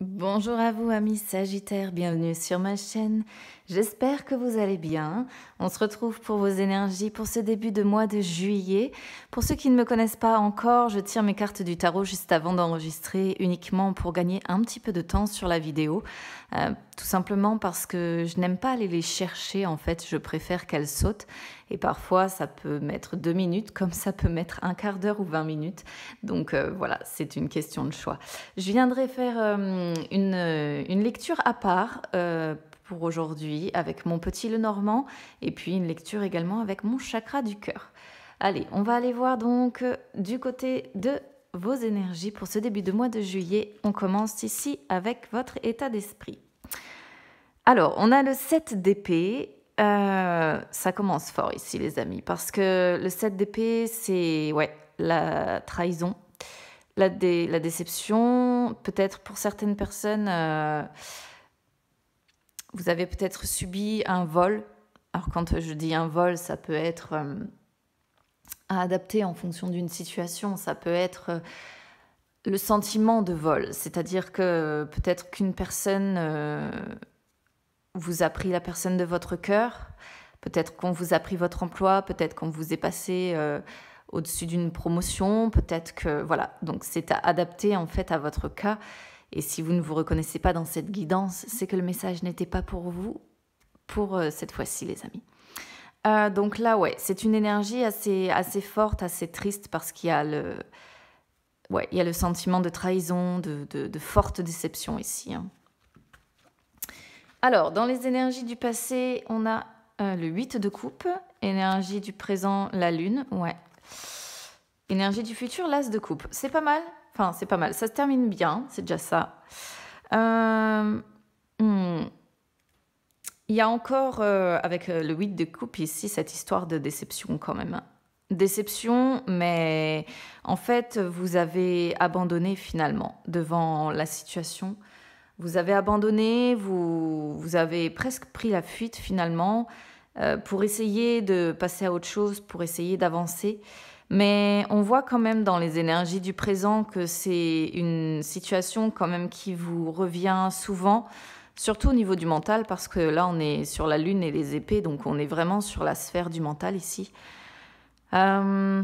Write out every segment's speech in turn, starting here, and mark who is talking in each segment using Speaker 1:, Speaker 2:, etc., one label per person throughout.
Speaker 1: Bonjour à vous amis Sagittaires, bienvenue sur ma chaîne. J'espère que vous allez bien. On se retrouve pour vos énergies pour ce début de mois de juillet. Pour ceux qui ne me connaissent pas encore, je tire mes cartes du tarot juste avant d'enregistrer uniquement pour gagner un petit peu de temps sur la vidéo. Euh, tout simplement parce que je n'aime pas aller les chercher en fait, je préfère qu'elles sautent. Et parfois, ça peut mettre deux minutes, comme ça peut mettre un quart d'heure ou vingt minutes. Donc euh, voilà, c'est une question de choix. Je viendrai faire euh, euh, une, lecture à part. pour aujourd'hui avec mon petit Lenormand et puis une lecture également avec mon chakra du cœur. Allez, on va aller voir donc du côté de vos énergies pour ce début de mois de juillet. On commence ici avec votre état d'esprit. Alors, on a le 7 d'épée euh, ça commence fort ici, les amis, parce que le 7 d'épée, c'est ouais, la trahison, la, la déception. Peut-être pour certaines personnes, euh, vous avez peut-être subi un vol. Alors, quand je dis un vol, ça peut être euh, à adapter en fonction d'une situation. Ça peut être le sentiment de vol, c'est-à-dire que peut-être qu'une personne vous a pris la personne de votre cœur, peut-être qu'on vous a pris votre emploi, peut-être qu'on vous est passé euh, au-dessus d'une promotion, peut-être que voilà. Donc c'est à adapter en fait à votre cas. Et si vous ne vous reconnaissez pas dans cette guidance, c'est que le message n'était pas pour vous pour euh, cette fois-ci, les amis. Euh, donc là, ouais, c'est une énergie assez, assez forte, assez triste parce qu'il y a le, ouais, il y a le sentiment de trahison, de, de, de forte déception ici. Hein. Alors, dans les énergies du passé, on a euh, le 8 de coupe. Énergie du présent, la lune. Ouais. Énergie du futur, l'as de coupe. C'est pas mal. Enfin, c'est pas mal. Ça se termine bien, c'est déjà ça. Euh, hmm. Il y a encore, euh, avec le 8 de coupe ici, cette histoire de déception quand même. Déception, mais en fait, vous avez abandonné finalement devant la situation vous avez abandonné, vous, vous avez presque pris la fuite finalement euh, pour essayer de passer à autre chose, pour essayer d'avancer. Mais on voit quand même dans les énergies du présent que c'est une situation quand même qui vous revient souvent, surtout au niveau du mental, parce que là on est sur la lune et les épées, donc on est vraiment sur la sphère du mental ici. Euh...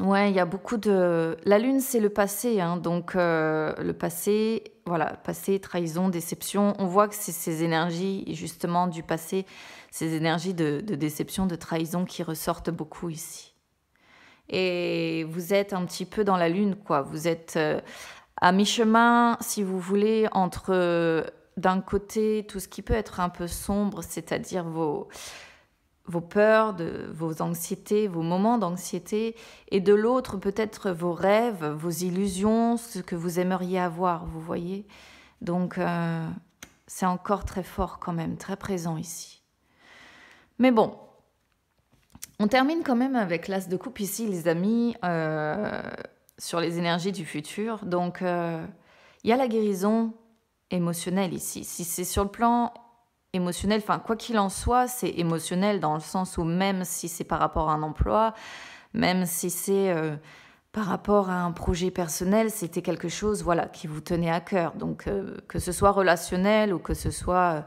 Speaker 1: Ouais, il y a beaucoup de. La lune, c'est le passé, hein, donc euh, le passé, voilà, passé, trahison, déception. On voit que c'est ces énergies justement du passé, ces énergies de, déception, de trahison qui ressortent beaucoup ici. Et vous êtes un petit peu dans la lune, quoi. Vous êtes euh, à mi-chemin, si vous voulez, entre euh, d'un côté tout ce qui peut être un peu sombre, c'est-à-dire vos vos peurs, de vos anxiétés, vos moments d'anxiété, et de l'autre peut-être vos rêves, vos illusions, ce que vous aimeriez avoir, vous voyez. Donc euh, c'est encore très fort quand même, très présent ici. Mais bon, on termine quand même avec l'as de coupe ici, les amis, euh, sur les énergies du futur. Donc euh, il y a la guérison émotionnelle ici. Si c'est sur le plan émotionnel. Enfin, quoi qu'il en soit, c'est émotionnel dans le sens où même si c'est par rapport à un emploi, même si c'est euh, par rapport à un projet personnel, c'était quelque chose, voilà, qui vous tenait à cœur. Donc, euh, que ce soit relationnel ou que ce soit euh,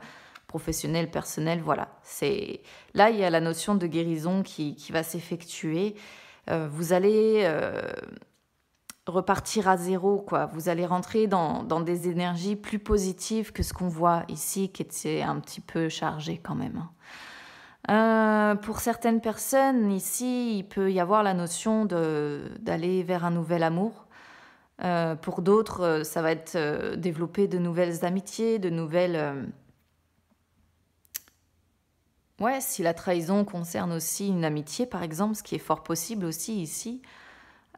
Speaker 1: professionnel, personnel, voilà. C'est là, il y a la notion de guérison qui, qui va s'effectuer. vous allez repartir à zéro, quoi. Vous allez rentrer dans, des énergies plus positives que ce qu'on voit ici, qui était un petit peu chargé quand même. Hein. Euh, pour certaines personnes, ici, il peut y avoir la notion d'aller vers un nouvel amour. Euh, pour d'autres, euh, ça va être développer de nouvelles amitiés, de nouvelles... Ouais, si la trahison concerne aussi une amitié, par exemple, ce qui est fort possible aussi ici,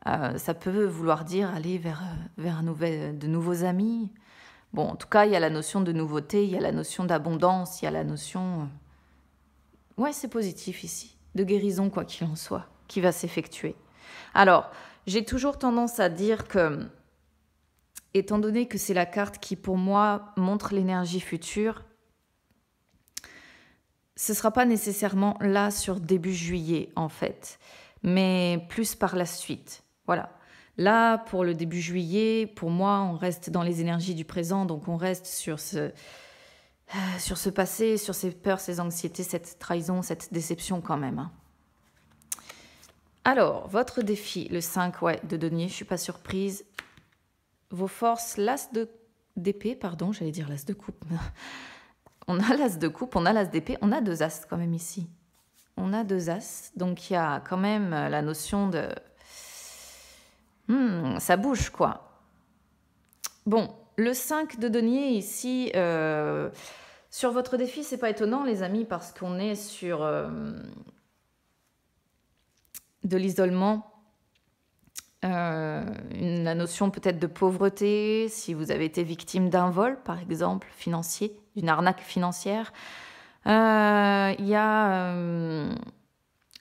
Speaker 1: euh, ça peut vouloir dire aller vers, euh, vers un nouvel, de nouveaux amis. Bon, en tout cas, il y a la notion de nouveauté, il y a la notion d'abondance, il y a la notion... Euh, ouais, c'est positif ici, de guérison, quoi qu'il en soit, qui va s'effectuer. Alors, j'ai toujours tendance à dire que, étant donné que c'est la carte qui, pour moi, montre l'énergie future, ce ne sera pas nécessairement là sur début juillet, en fait, mais plus par la suite. Voilà. Là, pour le début juillet, pour moi, on reste dans les énergies du présent, donc on reste sur ce, euh, sur ce passé, sur ces peurs, ces anxiétés, cette trahison, cette déception quand même. Hein. Alors, votre défi, le 5 ouais, de denier, je suis pas surprise. Vos forces, l'as de d'épée, pardon, j'allais dire l'as de coupe. on a l'as de coupe, on a l'as d'épée, on a deux as quand même ici. On a deux as, donc il y a quand même euh, la notion de Hmm, ça bouge quoi. Bon, le 5 de denier ici, euh, sur votre défi, c'est pas étonnant les amis, parce qu'on est sur euh, de l'isolement. Euh, la notion peut-être de pauvreté, si vous avez été victime d'un vol, par exemple, financier, d'une arnaque financière. Il y a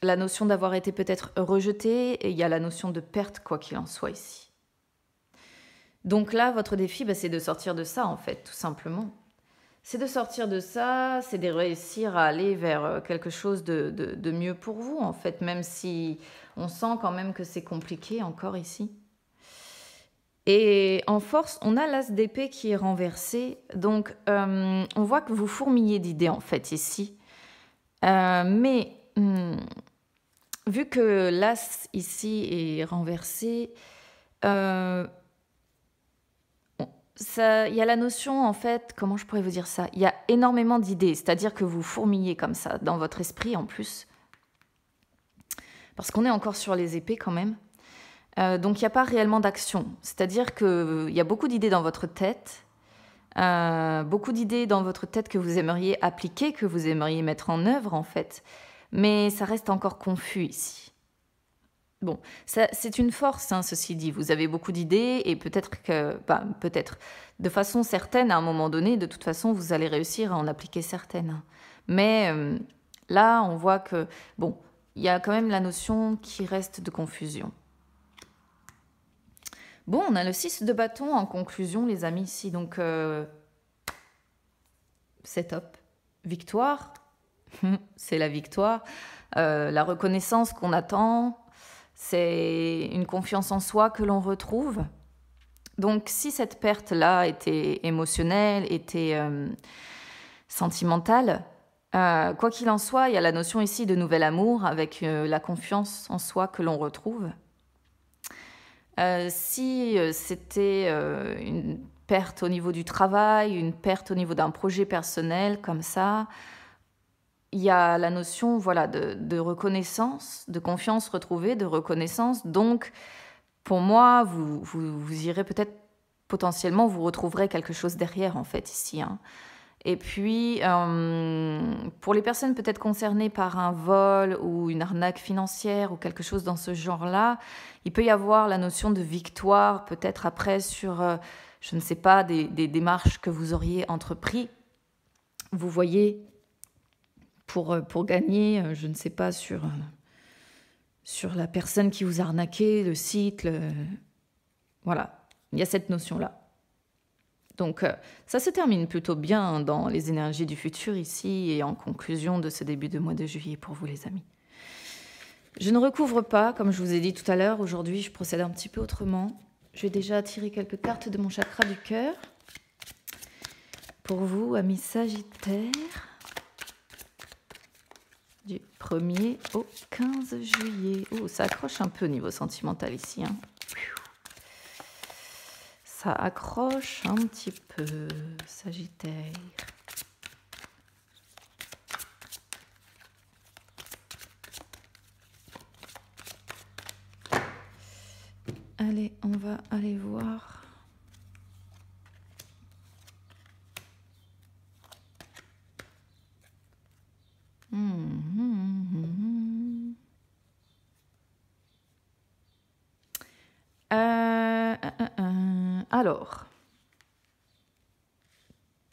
Speaker 1: la notion d'avoir été peut-être rejeté et il y a la notion de perte, quoi qu'il en soit ici. Donc là, votre défi, bah, c'est de sortir de ça, en fait, tout simplement. C'est de sortir de ça, c'est de réussir à aller vers euh, quelque chose de, mieux pour vous, en fait, même si on sent quand même que c'est compliqué encore ici. Et en force, on a l'as d'épée qui est renversé, donc euh, on voit que vous fourmillez d'idées, en fait, ici. Euh, mais Hmm. vu que l'as ici est renversé, euh, il y a la notion, en fait, comment je pourrais vous dire ça Il y a énormément d'idées, c'est-à-dire que vous fourmillez comme ça dans votre esprit en plus, parce qu'on est encore sur les épées quand même. Euh, donc il n'y a pas réellement d'action, c'est-à-dire qu'il euh, y a beaucoup d'idées dans votre tête, beaucoup d'idées dans votre tête que vous aimeriez appliquer, que vous aimeriez mettre en œuvre en fait, mais ça reste encore confus ici. Bon, c'est une force, hein, ceci dit. Vous avez beaucoup d'idées et peut-être que, bah, peut-être, de façon certaine, à un moment donné, de toute façon, vous allez réussir à en appliquer certaines. Mais euh, là, on voit que, bon, il y a quand même la notion qui reste de confusion. Bon, on a le 6 de bâton en conclusion, les amis, ici. Donc, c'est euh, top. Victoire, c'est la victoire. Euh, la reconnaissance qu'on attend, c'est une confiance en soi que l'on retrouve. Donc si cette perte-là était émotionnelle, était euh, sentimentale, euh, quoi qu'il en soit, il y a la notion ici de nouvel amour avec la confiance en soi que l'on retrouve. si c'était une perte au niveau du travail, une perte au niveau d'un projet personnel comme ça, il y a la notion voilà, de, reconnaissance, de confiance retrouvée, de reconnaissance. Donc, pour moi, vous, vous, irez peut-être potentiellement, vous retrouverez quelque chose derrière, en fait, ici. Hein. Et puis, euh, pour les personnes peut-être concernées par un vol ou une arnaque financière ou quelque chose dans ce genre-là, il peut y avoir la notion de victoire peut-être après sur, euh, je ne sais pas, des, des démarches que vous auriez entrepris. Vous voyez, pour, euh, pour gagner, euh, je ne sais pas, sur, euh, sur la personne qui vous a arnaqué, le site. Voilà, il y a cette notion-là. Donc ça se termine plutôt bien dans les énergies du futur ici et en conclusion de ce début de mois de juillet pour vous les amis. Je ne recouvre pas, comme je vous ai dit tout à l'heure, aujourd'hui je procède un petit peu autrement. Je vais déjà tirer quelques cartes de mon chakra du cœur. Pour vous, amis Sagittaire du 1er au 15 juillet. Oh, ça accroche un peu au niveau sentimental ici. Hein. Ça accroche un petit peu, Sagittaire. Allez, on va aller voir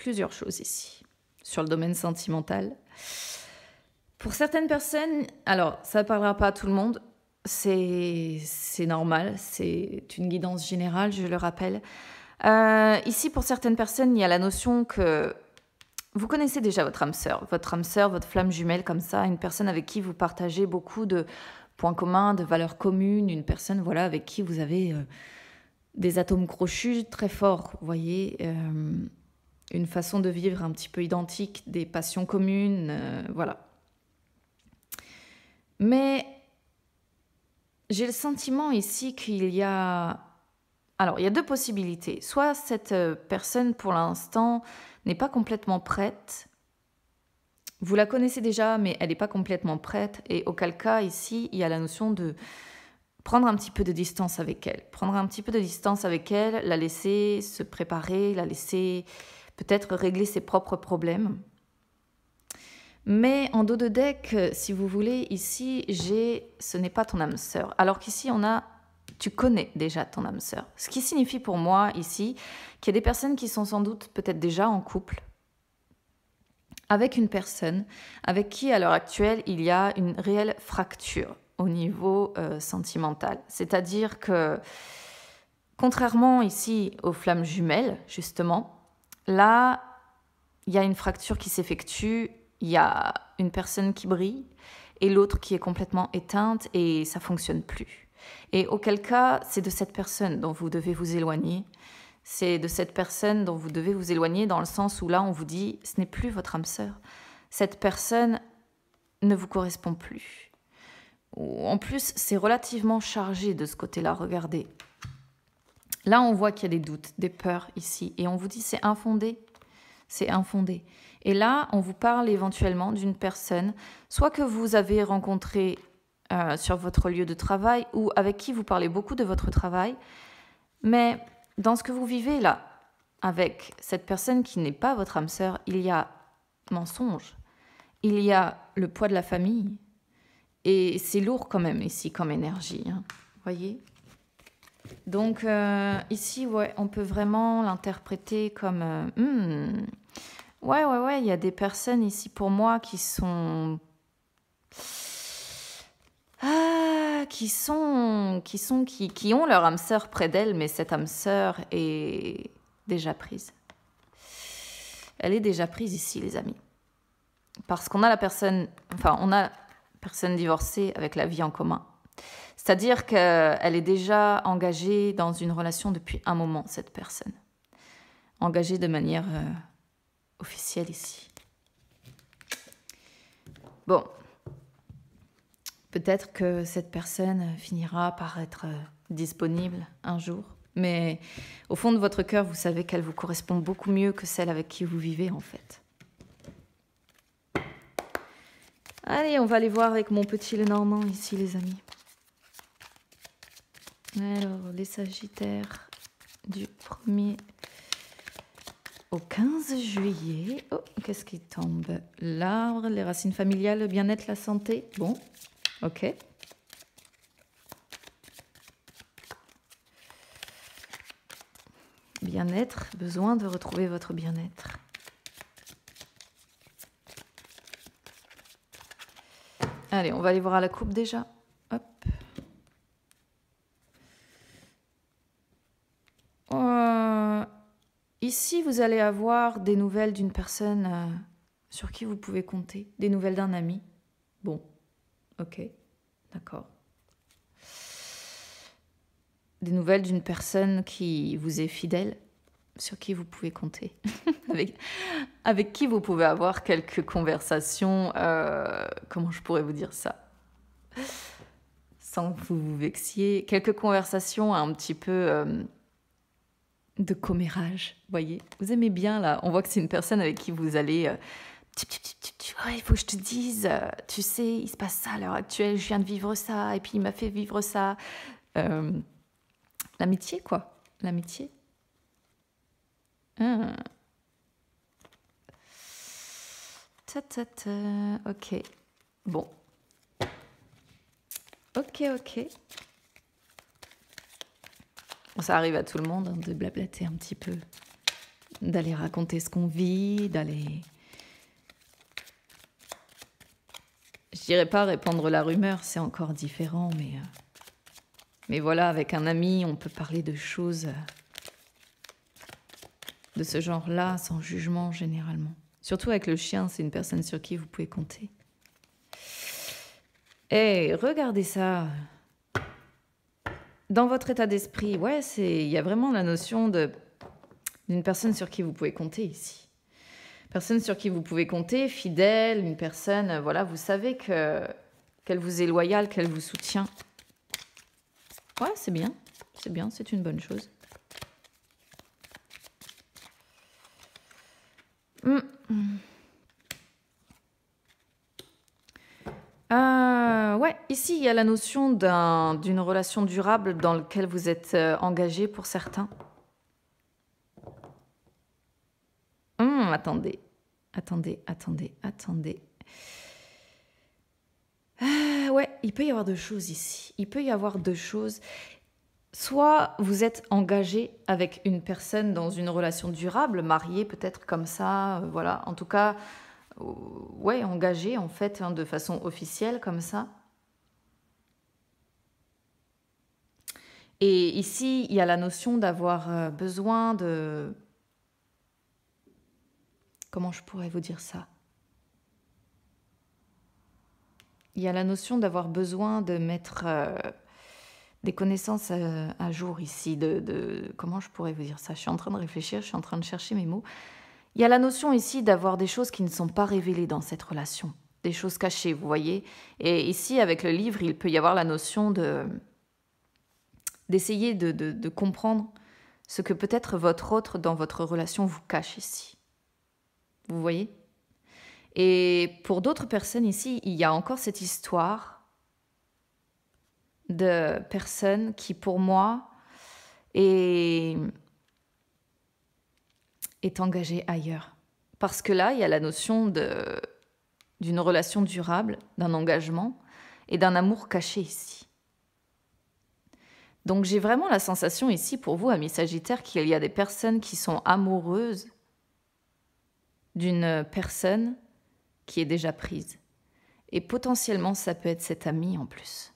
Speaker 1: plusieurs choses ici sur le domaine sentimental. Pour certaines personnes, alors ça ne parlera pas à tout le monde, c'est normal, c'est une guidance générale, je le rappelle. Euh, ici, pour certaines personnes, il y a la notion que vous connaissez déjà votre âme sœur, votre âme sœur, votre flamme jumelle comme ça, une personne avec qui vous partagez beaucoup de points communs, de valeurs communes, une personne voilà avec qui vous avez euh, des atomes crochus très forts, vous voyez. Euh, une façon de vivre un petit peu identique, des passions communes, euh, voilà. Mais j'ai le sentiment ici qu'il y a... Alors, il y a deux possibilités. Soit cette euh, personne, pour l'instant, n'est pas complètement prête. Vous la connaissez déjà, mais elle n'est pas complètement prête. Et auquel cas, ici, il y a la notion de prendre un petit peu de distance avec elle. Prendre un petit peu de distance avec elle, la laisser se préparer, la laisser peut-être régler ses propres problèmes. Mais en dos de deck, si vous voulez, ici, j'ai ce n'est pas ton âme sœur. Alors qu'ici, on a tu connais déjà ton âme sœur. Ce qui signifie pour moi ici qu'il y a des personnes qui sont sans doute peut-être déjà en couple avec une personne avec qui à l'heure actuelle il y a une réelle fracture au niveau euh, sentimental. C'est-à-dire que contrairement ici aux flammes jumelles, justement, Là, il y a une fracture qui s'effectue, il y a une personne qui brille et l'autre qui est complètement éteinte et ça fonctionne plus. Et auquel cas, c'est de cette personne dont vous devez vous éloigner. C'est de cette personne dont vous devez vous éloigner dans le sens où là, on vous dit, ce n'est plus votre âme sœur. Cette personne ne vous correspond plus. En plus, c'est relativement chargé de ce côté-là, regardez. Là, on voit qu'il y a des doutes, des peurs ici, et on vous dit c'est infondé, c'est infondé. Et là, on vous parle éventuellement d'une personne, soit que vous avez rencontré euh, sur votre lieu de travail, ou avec qui vous parlez beaucoup de votre travail, mais dans ce que vous vivez là, avec cette personne qui n'est pas votre âme sœur, il y a mensonge, il y a le poids de la famille, et c'est lourd quand même ici comme énergie, hein. voyez donc euh, ici, ouais, on peut vraiment l'interpréter comme euh, hmm, ouais, ouais, ouais, il y a des personnes ici pour moi qui sont ah, qui sont qui sont qui, ont leur âme sœur près d'elles, mais cette âme sœur est déjà prise. Elle est déjà prise ici, les amis, parce qu'on a la personne, enfin, on a personne divorcée avec la vie en commun. C'est-à-dire qu'elle est déjà engagée dans une relation depuis un moment, cette personne. Engagée de manière euh, officielle ici. Bon. Peut-être que cette personne finira par être euh, disponible un jour. Mais au fond de votre cœur, vous savez qu'elle vous correspond beaucoup mieux que celle avec qui vous vivez, en fait. Allez, on va aller voir avec mon petit Lenormand ici, les amis. Alors, les Sagittaires du 1er au 15 juillet. Oh, qu'est-ce qui tombe L'arbre, les racines familiales, le bien-être, la santé. Bon, ok. Bien-être, besoin de retrouver votre bien-être. Allez, on va aller voir à la coupe déjà. ici, vous allez avoir des nouvelles d'une personne euh, sur qui vous pouvez compter, des nouvelles d'un ami. Bon, ok, d'accord. Des nouvelles d'une personne qui vous est fidèle, sur qui vous pouvez compter, avec, qui vous pouvez avoir quelques conversations, euh, comment je pourrais vous dire ça Sans que vous vous vexiez, quelques conversations un petit peu... Euh, de commérage, voyez. Vous aimez bien là, on voit que c'est une personne avec qui vous allez... Euh, il faut que je te dise, euh, tu sais, il se passe ça à l'heure actuelle, je viens de vivre ça, et puis il m'a fait vivre ça. Euh, l'amitié, quoi. L'amitié. Hein. Ta, ta, ta. Ok. Bon. Ok, ok. Ça arrive à tout le monde hein, de blablater un petit peu, d'aller raconter ce qu'on vit, d'aller. Je dirais pas répandre la rumeur, c'est encore différent, mais. Euh, mais voilà, avec un ami, on peut parler de choses euh, de ce genre-là, sans jugement généralement. Surtout avec le chien, c'est une personne sur qui vous pouvez compter. Hé, eh, regardez ça dans votre état d'esprit, ouais, c'est il y a vraiment la notion de d'une personne sur qui vous pouvez compter ici. Personne sur qui vous pouvez compter, fidèle, une personne, euh, voilà, vous savez que qu'elle vous est loyale, qu'elle vous soutient. Ouais, c'est bien, c'est bien, c'est une bonne chose. Hum. ici, il y a la notion d'une relation durable dans laquelle vous êtes euh, engagé pour certains. Hum, attendez, attendez, attendez, attendez. Ah, ouais, il peut y avoir deux choses ici. Il peut y avoir deux choses. Soit vous êtes engagé avec une personne dans une relation durable, marié peut-être comme ça, euh, voilà. En tout cas, euh, ouais, engagé en fait hein, de façon officielle comme ça. Et ici, il y a la notion d'avoir euh, besoin de... Comment je pourrais vous dire ça Il y a la notion d'avoir besoin de mettre euh, des connaissances euh, à, jour ici, de, Comment je pourrais vous dire ça Je suis en train de réfléchir, je suis en train de chercher mes mots. Il y a la notion ici d'avoir des choses qui ne sont pas révélées dans cette relation, des choses cachées, vous voyez. Et ici, avec le livre, il peut y avoir la notion de d'essayer de, comprendre ce que peut-être votre autre dans votre relation vous cache ici. Vous voyez Et pour d'autres personnes ici, il y a encore cette histoire de personne qui, pour moi, est, est engagée ailleurs. Parce que là, il y a la notion de, d'une relation durable, d'un engagement et d'un amour caché ici. Donc j'ai vraiment la sensation ici pour vous, amis Sagittaire qu'il y a des personnes qui sont amoureuses d'une personne qui est déjà prise. Et potentiellement, ça peut être cet ami en plus.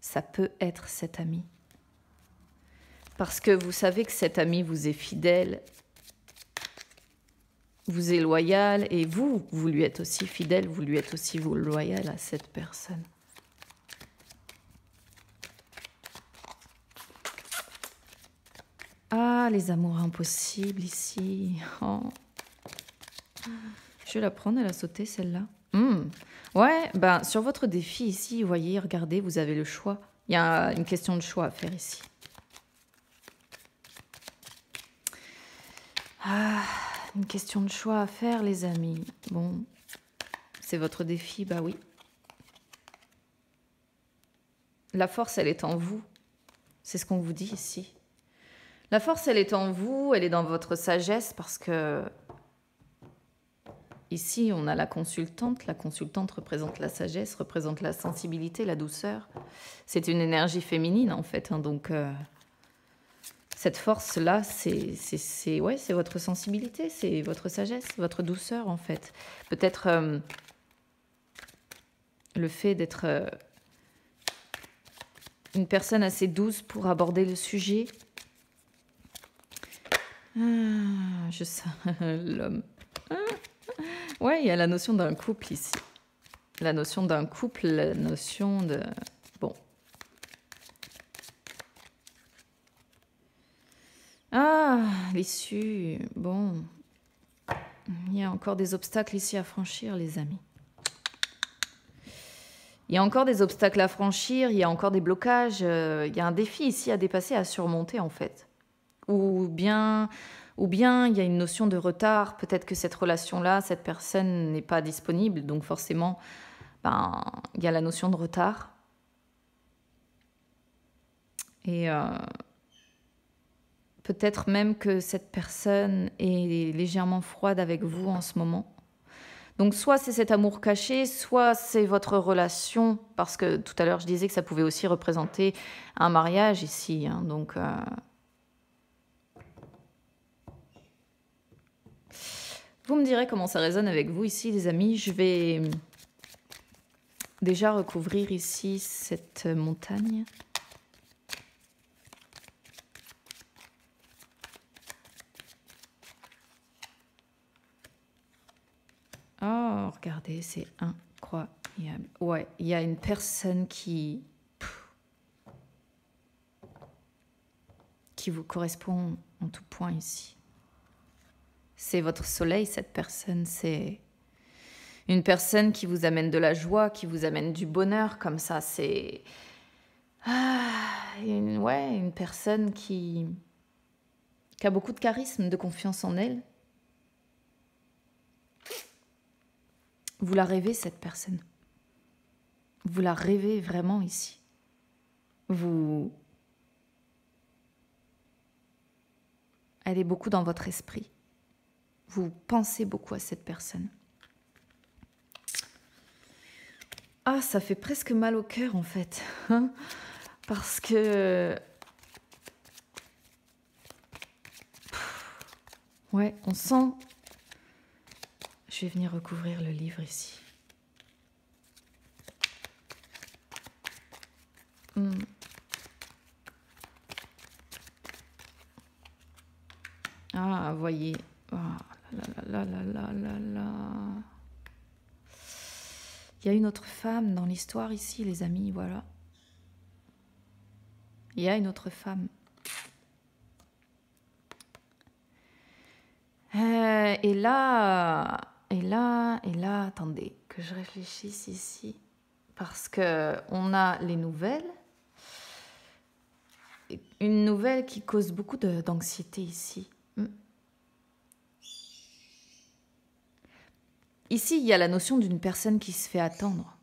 Speaker 1: Ça peut être cet ami. Parce que vous savez que cet ami vous est fidèle, vous est loyal, et vous, vous lui êtes aussi fidèle, vous lui êtes aussi loyal à cette personne. Ah, les amours impossibles ici. Oh. Je vais la prendre, elle a sauté celle-là. Hmm. Ouais, ben sur votre défi ici, vous voyez, regardez, vous avez le choix. Il y a une question de choix à faire ici. Ah, une question de choix à faire, les amis. Bon, c'est votre défi, bah oui. La force, elle est en vous. C'est ce qu'on vous dit ici. La force, elle est en vous, elle est dans votre sagesse parce que ici, on a la consultante. La consultante représente la sagesse, représente la sensibilité, la douceur. C'est une énergie féminine en fait. Hein, donc euh, cette force-là, c'est votre sensibilité, c'est votre sagesse, votre douceur en fait. Peut-être euh, le fait d'être euh, une personne assez douce pour aborder le sujet, ah, je sais l'homme. ouais, il y a la notion d'un couple ici. La notion d'un couple, la notion de... Bon. Ah, l'issue. Bon. Il y a encore des obstacles ici à franchir, les amis. Il y a encore des obstacles à franchir, il y a encore des blocages, euh, il y a un défi ici à dépasser, à surmonter en fait ou bien ou bien il y a une notion de retard, peut-être que cette relation-là, cette personne n'est pas disponible, donc forcément, ben, il y a la notion de retard. Et euh, peut-être même que cette personne est légèrement froide avec vous en ce moment. Donc soit c'est cet amour caché, soit c'est votre relation, parce que tout à l'heure je disais que ça pouvait aussi représenter un mariage ici, hein. donc... Euh, Vous me direz comment ça résonne avec vous ici, les amis. Je vais euh, déjà recouvrir ici cette montagne. Oh, regardez, c'est incroyable. Ouais, il y a une personne qui... qui vous correspond en tout point ici. C'est votre soleil, cette personne. C'est une personne qui vous amène de la joie, qui vous amène du bonheur, comme ça. C'est. Ah, une, ouais, une personne qui, qui a beaucoup de charisme, de confiance en elle. Vous la rêvez, cette personne. Vous la rêvez vraiment ici. Vous... Elle est beaucoup dans votre esprit vous pensez beaucoup à cette personne. Ah, ça fait presque mal au cœur en fait. Hein, parce que... Ouais, on sent... Je vais venir recouvrir le livre ici. Hmm. Ah, voyez. Ah. Il y a une autre femme dans l'histoire ici, les amis, voilà. Il y a une autre femme. Euh, et là, et là, et là, attendez, que je réfléchisse ici. Parce que on a les nouvelles. Une nouvelle qui cause beaucoup d'anxiété ici. Hmm. Ici, il y a la notion d'une personne qui se fait attendre.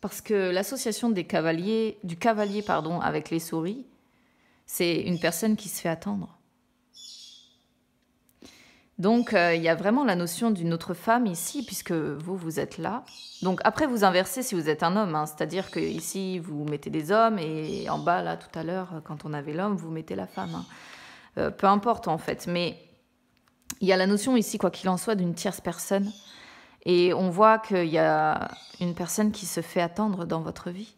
Speaker 1: Parce que l'association des cavaliers, du cavalier pardon, avec les souris, c'est une personne qui se fait attendre. Donc euh, il y a vraiment la notion d'une autre femme ici, puisque vous, vous êtes là. Donc après, vous inversez si vous êtes un homme, hein. c'est-à-dire que ici, vous mettez des hommes, et en bas, là, tout à l'heure, quand on avait l'homme, vous mettez la femme. Hein. Euh, peu importe en fait, mais il y a la notion ici, quoi qu'il en soit, d'une tierce personne. Et on voit qu'il y a une personne qui se fait attendre dans votre vie.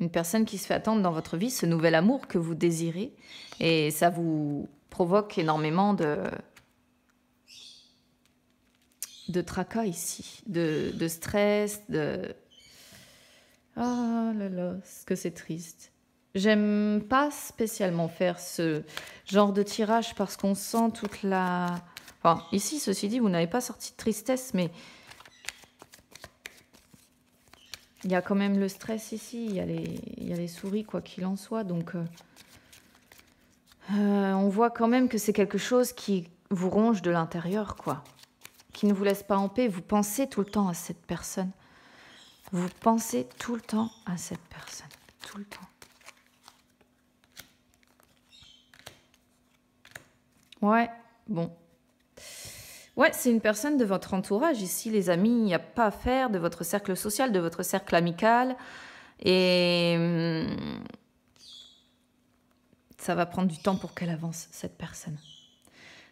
Speaker 1: Une personne qui se fait attendre dans votre vie, ce nouvel amour que vous désirez. Et ça vous provoque énormément de, de tracas ici, de, de stress, de... Ah oh là là, ce que c'est triste. J'aime pas spécialement faire ce genre de tirage parce qu'on sent toute la... Enfin, ici, ceci dit, vous n'avez pas sorti de tristesse, mais... Il y a quand même le stress ici, il y a les, souris, quoi qu'il en soit, donc... Euh, euh, on voit quand même que c'est quelque chose qui vous ronge de l'intérieur, quoi. Qui ne vous laisse pas en paix. Vous pensez tout le temps à cette personne. Vous pensez tout le temps à cette personne. Tout le temps. Ouais, bon. Ouais, c'est une personne de votre entourage. Ici, les amis, il n'y a pas à faire de votre cercle social, de votre cercle amical. Et hum, ça va prendre du temps pour qu'elle avance, cette personne.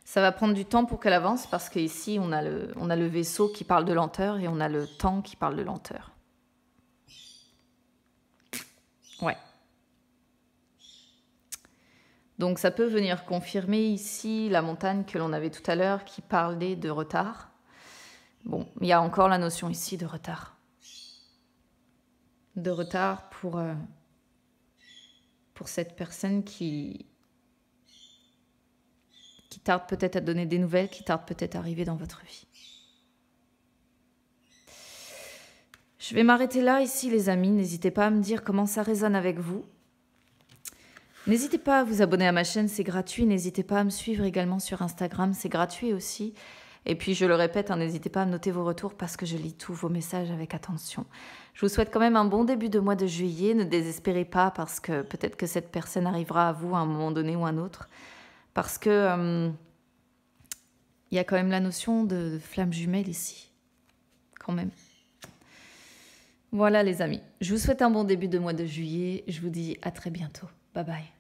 Speaker 1: Ça va prendre du temps pour qu'elle avance parce qu'ici, on, a le, on a le vaisseau qui parle de lenteur et on a le temps qui parle de lenteur. Ouais. Donc ça peut venir confirmer ici la montagne que l'on avait tout à l'heure qui parlait de retard. Bon, il y a encore la notion ici de retard. De retard pour, euh, pour cette personne qui, qui tarde peut-être à donner des nouvelles, qui tarde peut-être à arriver dans votre vie. Je vais m'arrêter là ici les amis, n'hésitez pas à me dire comment ça résonne avec vous. N'hésitez pas à vous abonner à ma chaîne, c'est gratuit. N'hésitez pas à me suivre également sur Instagram, c'est gratuit aussi. Et puis je le répète, hein, n'hésitez pas à noter vos retours parce que je lis tous vos messages avec attention. Je vous souhaite quand même un bon début de mois de juillet. Ne désespérez pas parce que peut-être que cette personne arrivera à vous à un moment donné ou un autre. Parce que euh, il y a quand même la notion de flamme jumelle ici. Quand même. Voilà les amis. Je vous souhaite un bon début de mois de juillet. Je vous dis à très bientôt. Bye bye.